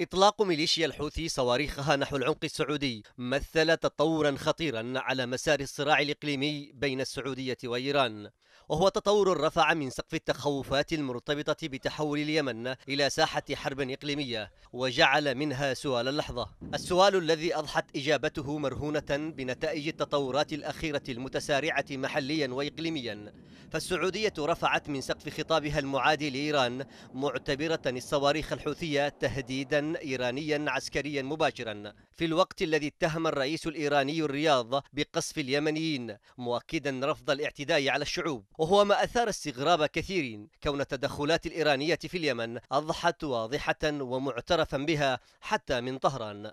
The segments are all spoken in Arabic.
إطلاق ميليشيا الحوثي صواريخها نحو العمق السعودي مثل تطورا خطيرا على مسار الصراع الإقليمي بين السعودية وإيران وهو تطور رفع من سقف التخوفات المرتبطة بتحول اليمن إلى ساحة حرب إقليمية وجعل منها سؤال اللحظة السؤال الذي أضحت إجابته مرهونة بنتائج التطورات الأخيرة المتسارعة محليا وإقليميا فالسعودية رفعت من سقف خطابها المعادي لإيران معتبرة الصواريخ الحوثية تهديدا إيرانيا عسكريا مباشرا في الوقت الذي اتهم الرئيس الإيراني الرياض بقصف اليمنيين مؤكدا رفض الاعتداء على الشعوب وهو ما أثار استغراب كثيرين كون التدخلات الإيرانية في اليمن أضحت واضحة ومعترفا بها حتى من طهران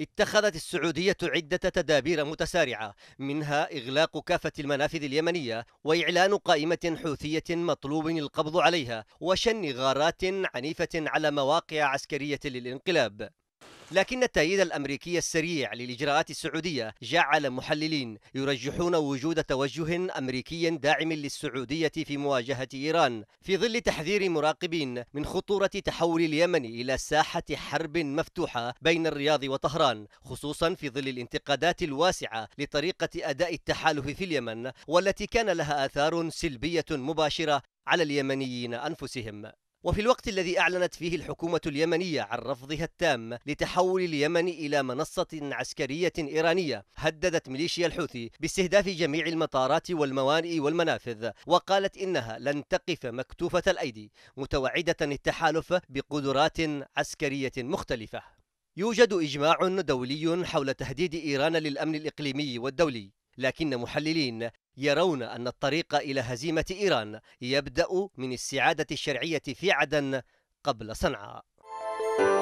اتخذت السعودية عدة تدابير متسارعة منها إغلاق كافة المنافذ اليمنية وإعلان قائمة حوثية مطلوب القبض عليها وشن غارات عنيفة على مواقع عسكرية للانقلاب لكن التأييد الأمريكي السريع للإجراءات السعودية جعل محللين يرجحون وجود توجه أمريكي داعم للسعودية في مواجهة إيران في ظل تحذير مراقبين من خطورة تحول اليمن إلى ساحة حرب مفتوحة بين الرياض وطهران خصوصا في ظل الانتقادات الواسعة لطريقة أداء التحالف في اليمن والتي كان لها آثار سلبية مباشرة على اليمنيين أنفسهم وفي الوقت الذي أعلنت فيه الحكومة اليمنية عن رفضها التام لتحول اليمن إلى منصة عسكرية إيرانية هددت ميليشيا الحوثي باستهداف جميع المطارات والموانئ والمنافذ وقالت إنها لن تقف مكتوفة الأيدي متوعدة التحالف بقدرات عسكرية مختلفة يوجد إجماع دولي حول تهديد إيران للأمن الإقليمي والدولي لكن محللين يرون أن الطريق إلى هزيمة إيران يبدأ من السعادة الشرعية في عدن قبل صنعاء.